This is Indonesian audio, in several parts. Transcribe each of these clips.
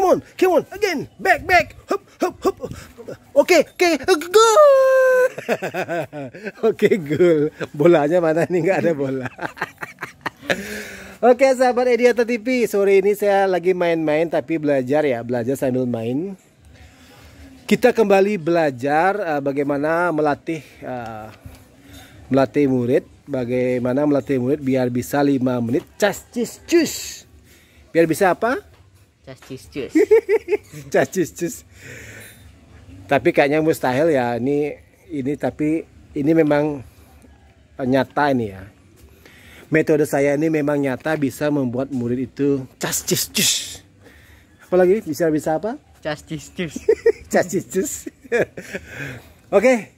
Come on, come on, again. Back, back. hop, hop, hop, Oke, okay, oke, uh, okay. goal. oke, okay, Bolanya mana nih? Nggak ada bola. oke, okay, sahabat Ediata TV. Sore ini saya lagi main-main tapi belajar ya. Belajar sambil main. Kita kembali belajar uh, bagaimana melatih uh, melatih murid. Bagaimana melatih murid biar bisa 5 menit. Cas, cis, cus. Biar bisa apa? cacis cus Tapi kayaknya mustahil ya ini ini tapi ini memang nyata ini ya. Metode saya ini memang nyata bisa membuat murid itu cacis cus Apalagi bisa bisa apa? cacis cus cacis cus Oke.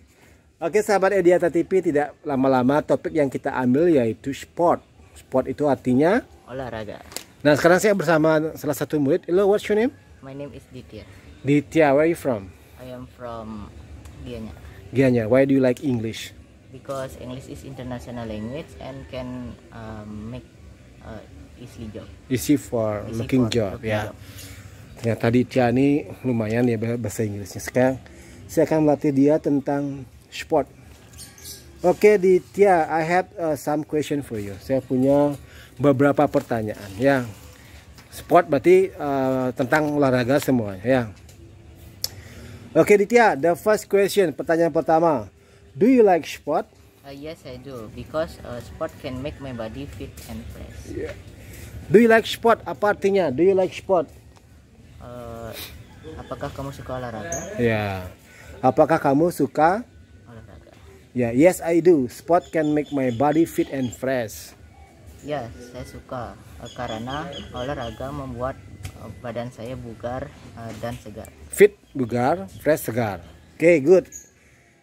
Oke sahabat Ediata TV tidak lama-lama topik yang kita ambil yaitu sport. Sport itu artinya olahraga. Nah sekarang saya bersama salah satu murid. Hello, what's your name? My name is Ditya. Ditya, where are you from? I am from Gianyar. Gianyar. Why do you like English? Because English is international language and can um, make uh, easy job. Easy for easy looking for job, looking ya. Job. Ya tadi Tia ini lumayan ya bahasa Inggrisnya. Sekarang saya akan melatih dia tentang sport. Oke, okay, Ditya, I have uh, some question for you. Saya punya beberapa pertanyaan. Ya, sport berarti uh, tentang olahraga semua. Ya. Oke, okay, Ditya, the first question, pertanyaan pertama. Do you like sport? Uh, yes, I do because uh, sport can make my body fit and fresh. Yeah. Do you like sport? Apa artinya? Do you like sport? Uh, apakah kamu suka olahraga? Ya. Yeah. Apakah kamu suka Ya, yeah, yes I do. Sport can make my body fit and fresh. Ya, yes, saya suka eh, karena olahraga membuat eh, badan saya bugar eh, dan segar. Fit, bugar, fresh, segar. Oke, okay, good.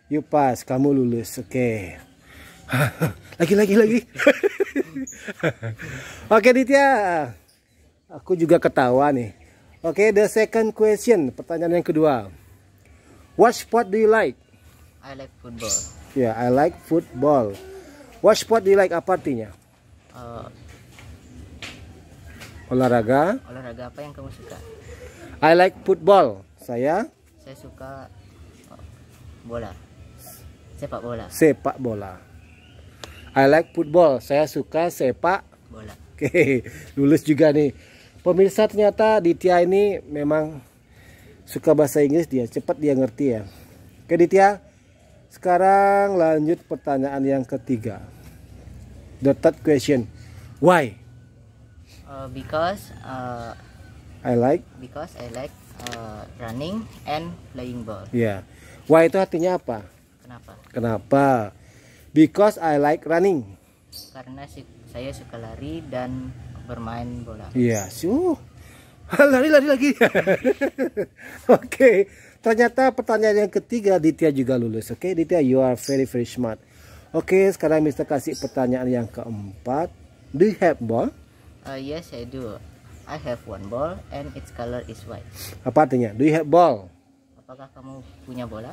You pass, kamu lulus. Oke. Okay. lagi lagi lagi. Oke, okay, Ditya. Aku juga ketawa nih. Oke, okay, the second question, pertanyaan yang kedua. What sport do you like? I like football. Ya, yeah, I like football. What sport do you like? Apa artinya? Uh, olahraga. Olahraga apa yang kamu suka? I like football. Saya? Saya suka bola. Sepak bola. Sepak bola. I like football. Saya suka sepak bola. Oke, okay. lulus juga nih. Pemirsa ternyata Ditya ini memang suka bahasa Inggris dia, cepat dia ngerti ya. Oke okay, Ditya, sekarang lanjut pertanyaan yang ketiga. The third question. Why? Uh, because uh, I like. Because I like uh, running and playing ball. Ya. Yeah. Why itu artinya apa? Kenapa? Kenapa? Because I like running. Karena saya suka lari dan bermain bola. Iya, yes. Oh, uh. lari lari lagi. Oke. okay. Ternyata pertanyaan yang ketiga Ditya juga lulus. Oke, okay? Ditya you are very very smart. Oke, okay, sekarang Mister kasih pertanyaan yang keempat. Do you have ball? Uh, yes, I do. I have one ball and its color is white. Apa artinya? Do you have ball? Apakah kamu punya bola?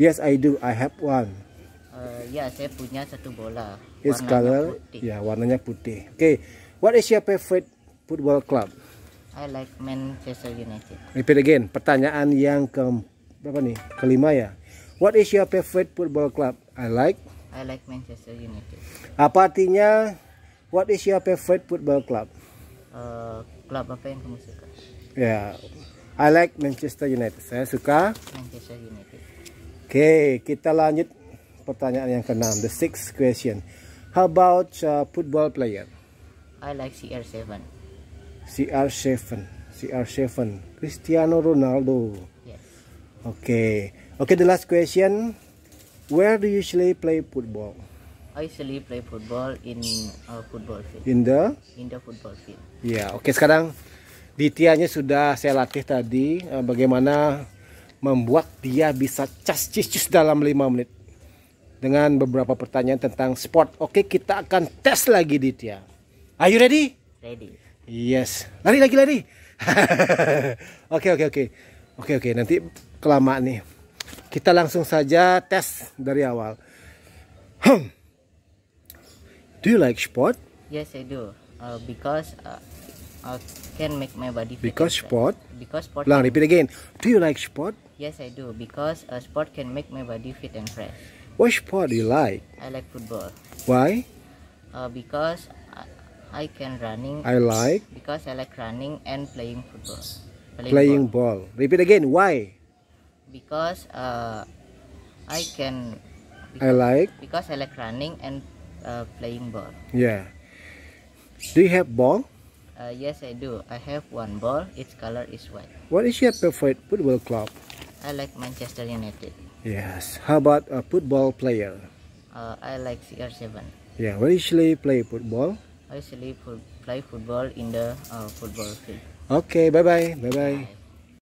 Yes, I do. I have one. Uh, ya, saya punya satu bola. Its warnanya color, putih. ya warnanya putih. Oke, okay. what is your favorite football club? I like Manchester United. Repeat again. Pertanyaan yang ke berapa nih? Kelima ya. What is your favorite football club? I like. I like Manchester United. Apa artinya? What is your favorite football club? Uh, klub apa yang kamu suka? Ya, yeah. I like Manchester United. Saya suka. Manchester United. Oke, okay, kita lanjut pertanyaan yang keenam. The sixth question. How about uh, football player? I like CR7. CR7 CR7 Cristiano Ronaldo yes. okay okay the last question where do you usually play football I usually play football in uh, football field in the in the football field ya yeah, oke okay, sekarang Ditianya sudah saya latih tadi eh, bagaimana membuat dia bisa cas cis dalam 5 menit dengan beberapa pertanyaan tentang sport. Oke, kita akan tes lagi Ditya. Are you ready? Ready. Yes. Lari lagi lari. Oke oke oke. Oke oke nanti kelamaan nih. Kita langsung saja tes dari awal. Hmm. do you like sport? Yes, I do. Uh, because uh, I can make my body fit. Because sport? Because sport. Lang, repeat again. Do you like sport? Yes, I do. Because uh, sport can make my body fit and fresh. What sport do you like? I like football. Why? Uh, because I can running. I like. Because I like running and playing football. Playing, playing ball. ball. Repeat again. Why? Because uh, I can. Because, I like. Because I like running and uh, playing ball. Yeah. Do you have ball? Uh, yes, I do. I have one ball. Its color is white. What is your favorite football club? I like Manchester United. Yes. How about a football player? Uh, I like CR7. Yeah. Where usually play football? I usually play football in the uh, football field. Okay, bye-bye. Bye-bye.